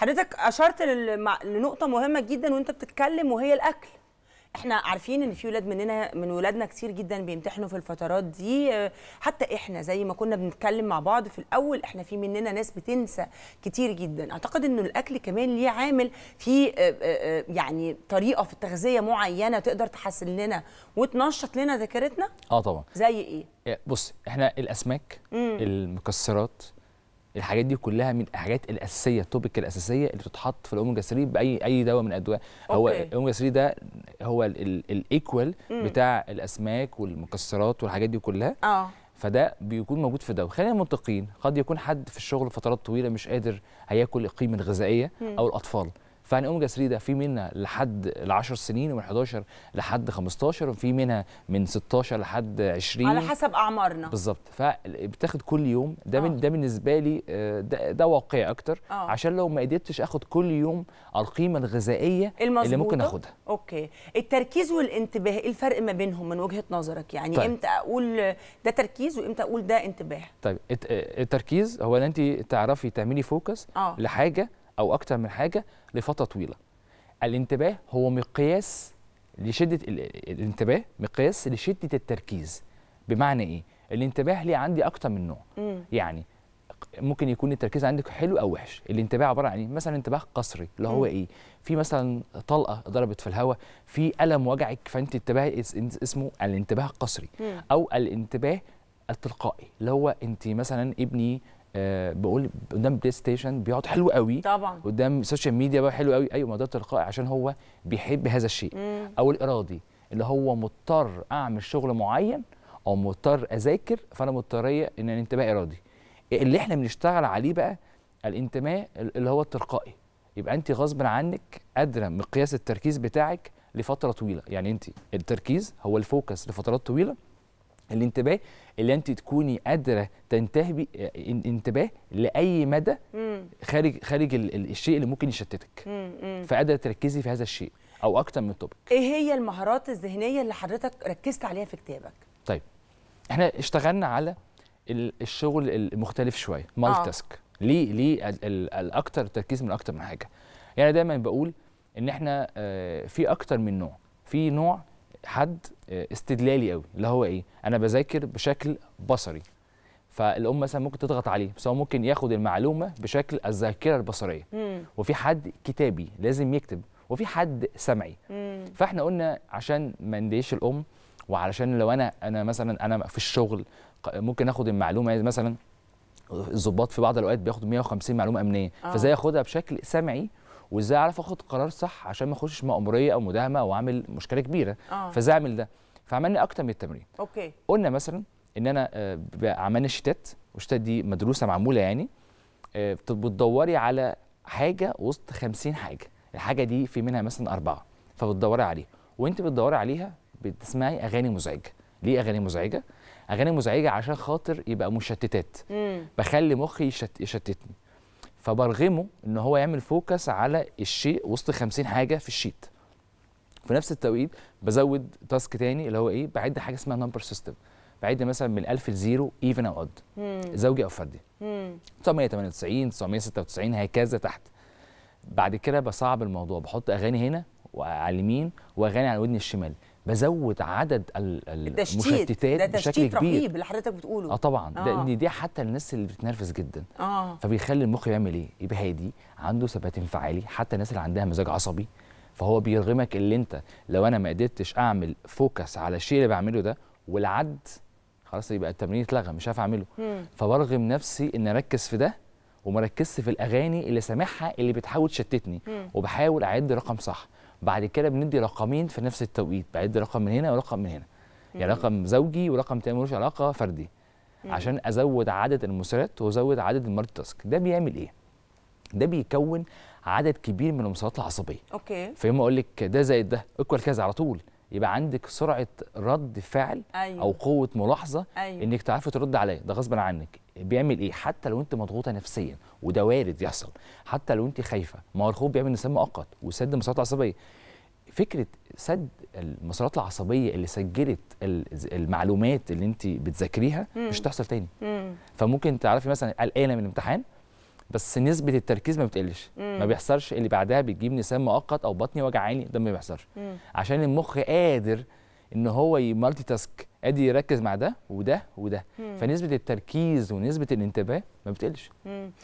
حضرتك اشرت للمع... لنقطه مهمه جدا وانت بتتكلم وهي الاكل احنا عارفين ان في ولاد مننا من ولادنا كتير جدا بيمتحنوا في الفترات دي حتى احنا زي ما كنا بنتكلم مع بعض في الاول احنا في مننا ناس بتنسى كتير جدا اعتقد انه الاكل كمان ليه عامل في آه، آه، آه، يعني طريقه في التغذيه معينه تقدر تحسن لنا وتنشط لنا ذاكرتنا اه طبعا زي ايه, إيه، بص احنا الاسماك مم. المكسرات الحاجات دي كلها من الحاجات الاساسيه التوبك الاساسيه اللي بتتحط في الاوميجا 3 باي اي دواء من الادويه هو الاوميجا 3 ده هو الايكوال بتاع الاسماك والمكسرات والحاجات دي كلها اه فده بيكون موجود في دواء خلينا منطقيين قد يكون حد في الشغل فترات طويله مش قادر هياكل القيمه الغذائيه او الاطفال فيعني اوميجا 3 ده في منها لحد ال 10 سنين ومن 11 لحد 15 وفي منها من 16 لحد 20 على حسب اعمارنا بالظبط فبتاخد كل يوم ده من آه. ده بالنسبه لي آه، ده, ده واقعي اكتر أوه. عشان لو ما قدرتش اخد كل يوم القيمه الغذائيه المزبوطة. اللي ممكن اخدها اوكي التركيز والانتباه ايه الفرق ما بينهم من وجهه نظرك يعني طيب. امتى اقول ده تركيز وامتى اقول ده انتباه طيب التركيز هو ان انت تعرفي تعملي فوكس أوه. لحاجه او اكتر من حاجه لفتره طويله الانتباه هو مقياس لشده الانتباه مقياس لشده التركيز بمعنى ايه الانتباه ليه عندي اكتر من نوع م. يعني ممكن يكون التركيز عندك حلو او وحش الانتباه عباره عن ايه مثلا انتباه قصري اللي هو ايه في مثلا طلقه ضربت في الهواء في الم وجعك فانت انتباه اسمه الانتباه القصري او الانتباه التلقائي اللي هو انت مثلا ابني آه، بقول قدام بلاي ستيشن بيقعد حلو قوي طبعا قدام السوشيال ميديا بقى حلو قوي ايوه ده تلقائي عشان هو بيحب هذا الشيء مم. او الارادي اللي هو مضطر اعمل شغل معين او مضطر اذاكر فانا مضطريه ان الانتماء ارادي اللي احنا بنشتغل عليه بقى الانتماء اللي هو التلقائي يبقى انت غصب عنك قادره مقياس التركيز بتاعك لفتره طويله يعني انت التركيز هو الفوكس لفترات طويله الانتباه اللي انت تكوني قادره تنتهبي آه، انتباه لاي مدى خارج خارج الشيء اللي ممكن يشتتك فقادره تركزي في هذا الشيء او اكتر من توبك ايه هي المهارات الذهنيه اللي حضرتك ركزت عليها في كتابك طيب احنا اشتغلنا على الشغل المختلف شويه مالتي آه. تاسك ليه ليه الاكثر تركيز من اكتر من حاجه يعني دايما بقول ان احنا آه، في اكتر من نوع في نوع حد آه، استدلالي قوي اللي هو ايه انا بذاكر بشكل بصري فالام مثلا ممكن تضغط عليه بس هو ممكن ياخد المعلومه بشكل الذاكره البصريه مم. وفي حد كتابي لازم يكتب وفي حد سمعي مم. فاحنا قلنا عشان ما نديش الام وعلشان لو انا انا مثلا انا في الشغل ممكن اخد المعلومه يعني مثلا الظباط في بعض الاوقات بياخدوا 150 معلومه امنيه آه. فازاي اخدها بشكل سمعي وازاي اعرف اخد قرار صح عشان ما اخشش مأموريه او مداهمه او اعمل مشكله كبيره آه. فازاي اعمل ده فعملنا اكتر من التمرين اوكي قلنا مثلا ان انا آه، عملنا شتات والشتات دي مدروسه معموله يعني آه، بتدوري على حاجه وسط 50 حاجه الحاجه دي في منها مثلا اربعه فبتدوري عليها وانت بتدوري عليها بتسمعي اغاني مزعجه ليه اغاني مزعجه اغاني مزعجه عشان خاطر يبقى مشتتات مم. بخلي مخي يشتتني فبرغمه ان هو يعمل فوكس على الشيء وسط 50 حاجه في الشيت في نفس التوقيت بزود تاسك تاني اللي هو ايه بعد حاجه اسمها نمبر سيستم بعد مثلا من 1000 ل 0 ايفن او اود زوجي او فردي 998 996 هكذا تحت بعد كده بصعب الموضوع بحط اغاني هنا وعلى اليمين واغاني على ودني الشمال بزود عدد المشتتات بشكل كبير رهيب اللي حضرتك بتقوله اه طبعا آه. لان دي حتى الناس اللي بتتنرفز جدا آه. فبيخلي المخ يعمل ايه يبقى هادي عنده ثبات انفعالي حتى الناس اللي عندها مزاج عصبي فهو بيرغمك اللي انت لو انا ما قدرتش اعمل فوكس على الشيء اللي بعمله ده والعد خلاص يبقى التمرين اتلغى مش عارف اعمله فبرغم نفسي ان اركز في ده وما في الاغاني اللي سامعها اللي بتحاول تشتتني وبحاول اعد رقم صح بعد كده بندي رقمين في نفس التوقيت بعد رقم من هنا ورقم من هنا يعني رقم زوجي ورقم تاني ملوش علاقه فردي عشان ازود عدد المسارات وازود عدد المالتي تاسك ده بيعمل ايه ده بيكون عدد كبير من المسارات العصبيه اوكي فيما اقول لك ده زائد ده اكوال كذا على طول يبقى عندك سرعه رد فعل أيوة. او قوه ملاحظه أيوة. انك تعرفي ترد عليا ده غصبا عنك بيعمل ايه حتى لو انت مضغوطه نفسيا وده وارد يحصل حتى لو انت خايفه ما هو الخوف بيعمل نسيان مؤقت وسد مسارات العصبيه فكره سد المسارات العصبيه اللي سجلت المعلومات اللي انت بتذاكريها مش تحصل تاني مم. فممكن تعرفي مثلا قلقانه من الامتحان بس نسبه التركيز ما بتقلش مم. ما بيحصلش اللي بعدها بتجيب نسام مؤقت او بطني وجعاني ده ما بيحصلش مم. عشان المخ قادر ان هو يمالتي تاسك قادر يركز مع ده وده وده مم. فنسبه التركيز ونسبه الانتباه ما بتقلش مم.